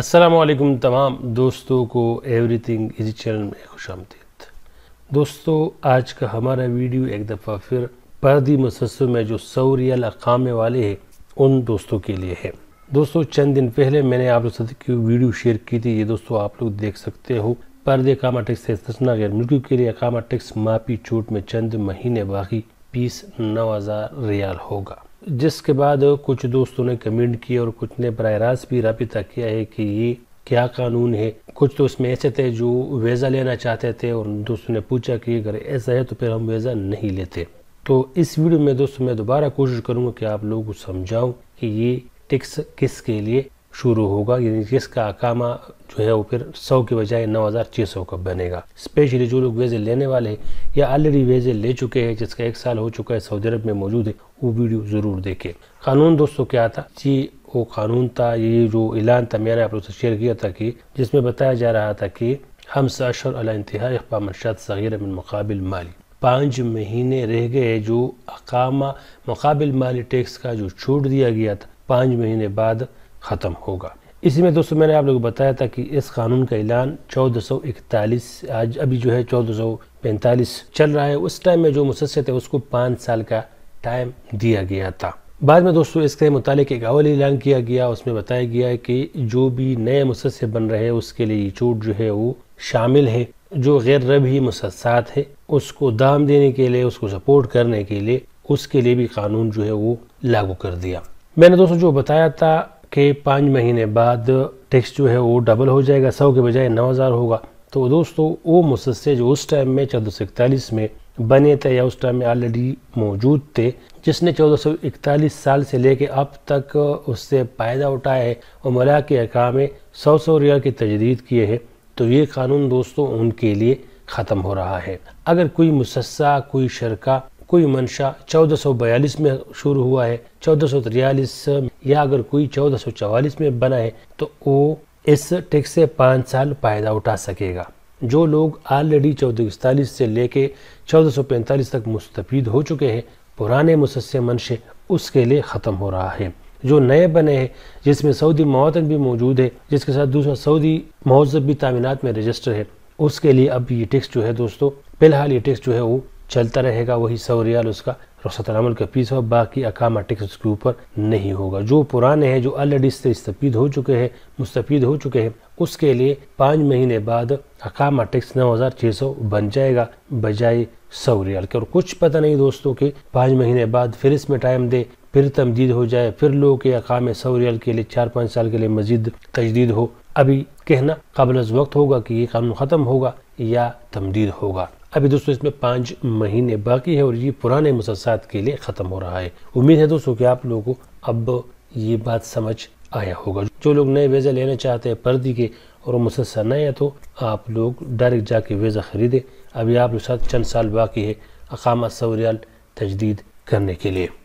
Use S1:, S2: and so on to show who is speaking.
S1: असलम तमाम दोस्तों को एवरीथिंग इसी चैनल में खुश आमदीद दोस्तों आज का हमारा वीडियो एक दफ़ा फिर पर्दी मुसलसल में जो सौ अकामे वाले हैं उन दोस्तों के लिए है दोस्तों चंद दिन पहले मैंने आप लोग साथ की वीडियो शेयर की थी ये दोस्तों आप लोग देख सकते हो पर्दे कामा टैक्स से इस्तना गैर मुल्कों के लिए अकामा टैक्स माफी छूट में चंद महीने बाकी बीस नौ हज़ार रियाल होगा जिसके बाद कुछ दोस्तों ने कमेंट किया और कुछ ने बर रास्त भी रबिता किया है कि ये क्या कानून है कुछ तो उसमें ऐसे थे जो वीज़ा लेना चाहते थे और दोस्तों ने पूछा कि अगर ऐसा है तो फिर हम वीज़ा नहीं लेते तो इस वीडियो में दोस्तों मैं दोबारा कोशिश करूँगा कि आप लोगों को समझाऊँ कि ये टिक्स किसके लिए शुरू होगा यानी कि इसका अकामा जो है वो फिर सौ के बजाय नौ हज़ार छः सौ का बनेगा स्पेशली जो लोग वीज़े लेने वाले हैं या ऑलरेडी वीज़े ले चुके हैं जिसका एक साल हो चुका है सऊदी अरब में मौजूद है वो वीडियो ज़रूर देखें कानून दोस्तों क्या था जी वो कानून था ये जो ऐलान था मैंने आप लोग से शेयर किया था कि जिसमें बताया जा रहा था कि हम सशर अला इंतहा मनशात सगीर बिन मुकाबिल माली पाँच महीने रह गए जो अकामा मुकाबिल माली टैक्स का जो छूट दिया गया था पाँच महीने बाद ख़त्म होगा इसी में दोस्तों मैंने आप लोगों को बताया था कि इस कानून का ऐलान 1441 आज अभी जो है 1445 चल रहा है उस टाइम में जो मुसस्त है उसको पाँच साल का टाइम दिया गया था बाद में दोस्तों इसके मुतालिक एक अवल ऐलान किया गया उसमें बताया गया है कि जो भी नए मुसस्से बन रहे हैं उसके लिए ये जो है वो शामिल है जो गैर रबी मुसस्सात है उसको दाम देने के लिए उसको सपोर्ट करने के लिए उसके लिए भी कानून जो है वो लागू कर दिया मैंने दोस्तों जो बताया था के पाँच महीने बाद टैक्स जो है वो डबल हो जाएगा सौ के बजाय नौ हज़ार होगा तो दोस्तों वो मुसस्से जो उस टाइम में चौदह सौ इकतालीस में बने थे या उस टाइम में ऑलरेडी मौजूद थे जिसने चौदह सौ इकतालीस साल से लेके अब तक उससे फ़ायदा उठाया है और मरा के अकाम में सौ सौ रियाल की तजदीद किए हैं तो ये कानून दोस्तों उनके लिए ख़त्म हो रहा है अगर कोई मुसस्सा कोई शरका कोई मंशा 1442 में शुरू हुआ है चौदह या अगर कोई 1444 में बना है तो वो इस टैक्स से पाँच साल फायदा उठा सकेगा जो लोग ऑलरेडी चौदह से लेके 1445 तक मुस्तफ़ हो चुके हैं पुराने मुसस्से मंशे उसके लिए ख़त्म हो रहा है जो नए बने हैं जिसमें सऊदी मौतन भी मौजूद है जिसके साथ दूसरा सऊदी महजब भी तामीनात में रजिस्टर है उसके लिए अब ये टैक्स जो है दोस्तों फिलहाल ये टैक्स जो है वो चलता रहेगा वही सौ रियाल उसका रुखसत अमल का पीस और बाकी अकामा टैक्स उसके ऊपर नहीं होगा जो पुराने हैं जो ऑलरेडी से इस्तफीद हो चुके हैं मुस्तफ़ हो चुके हैं उसके लिए पाँच महीने बाद अकामा टिक्स नौ हज़ार छः सौ बन जाएगा बजाय सौ रियाल के और कुछ पता नहीं दोस्तों कि पाँच महीने बाद फिर इसमें टाइम दे फिर तमदीद हो जाए फिर लोग के अकाम सौ रियाल के लिए चार पाँच साल के लिए मजीद तजदीद हो अभी कहना कबल वक्त होगा कि ये कानून ख़त्म होगा या तमदीद होगा अभी दोस्तों इसमें पाँच महीने बाकी है और ये पुराने मुसलसात के लिए ख़त्म हो रहा है उम्मीद है दोस्तों कि आप लोगों को अब ये बात समझ आया होगा जो लोग नए वीज़ा लेना चाहते हैं पर्दी के और मुसलसल नए हैं तो आप लोग डायरेक्ट जाके वीज़ा ख़रीदें अभी आप लोग साथ चंद साल बाकी है अकामा सवरियाल तजदीद करने के लिए